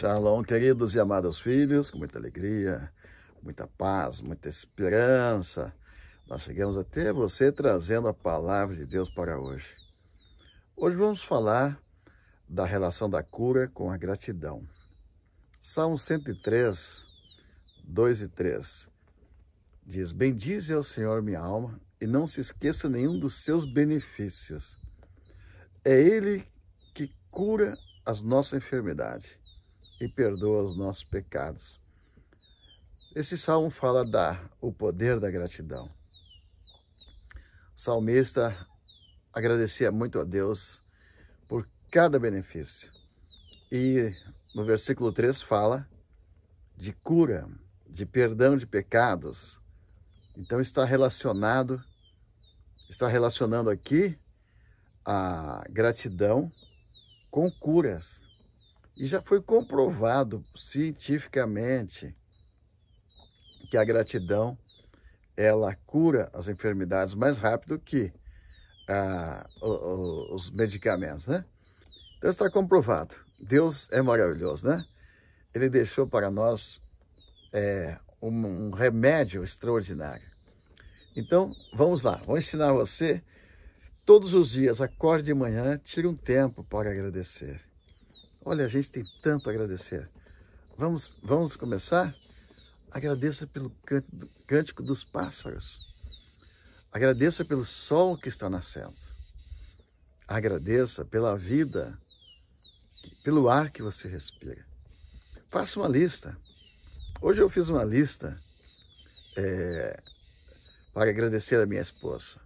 Shalom, queridos e amados filhos, com muita alegria, muita paz, muita esperança. Nós chegamos até você trazendo a palavra de Deus para hoje. Hoje vamos falar da relação da cura com a gratidão. Salmo 103, 2 e 3 diz: Bendize ao Senhor minha alma e não se esqueça nenhum dos seus benefícios. É Ele que cura as nossas enfermidades e perdoa os nossos pecados. Esse salmo fala da o poder da gratidão. O salmista agradecia muito a Deus por cada benefício. E no versículo 3 fala de cura, de perdão de pecados. Então está relacionado está relacionando aqui a gratidão com curas. E já foi comprovado cientificamente que a gratidão ela cura as enfermidades mais rápido que ah, os medicamentos, né? Então está comprovado. Deus é maravilhoso, né? Ele deixou para nós é, um, um remédio extraordinário. Então, vamos lá. Vou ensinar você todos os dias, acorde de manhã, tire um tempo para agradecer. Olha, a gente tem tanto a agradecer. Vamos, vamos começar? Agradeça pelo cântico dos pássaros. Agradeça pelo sol que está nascendo. Agradeça pela vida, pelo ar que você respira. Faça uma lista. Hoje eu fiz uma lista é, para agradecer a minha esposa.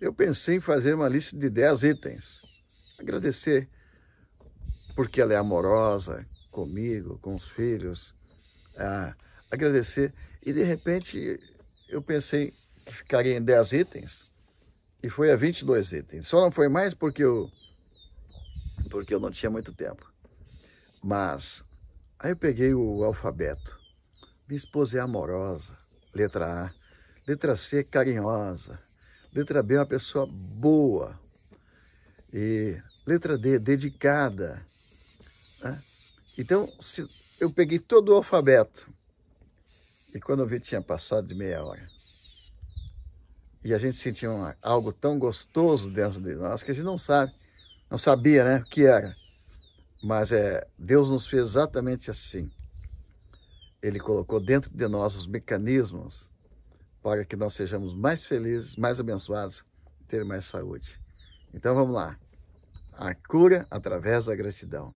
Eu pensei em fazer uma lista de 10 itens. Agradecer porque ela é amorosa comigo, com os filhos. a ah, agradecer. E de repente eu pensei que ficaria em 10 itens e foi a 22 itens. Só não foi mais porque eu, porque eu não tinha muito tempo. Mas aí eu peguei o alfabeto. Minha esposa é amorosa, letra A. Letra C, carinhosa. Letra B, uma pessoa boa. E letra D, dedicada. Né? Então, se, eu peguei todo o alfabeto. E quando eu vi, tinha passado de meia hora. E a gente sentia uma, algo tão gostoso dentro de nós que a gente não sabe, não sabia né, o que era. Mas é, Deus nos fez exatamente assim. Ele colocou dentro de nós os mecanismos para que nós sejamos mais felizes, mais abençoados e ter mais saúde. Então vamos lá. A cura através da gratidão.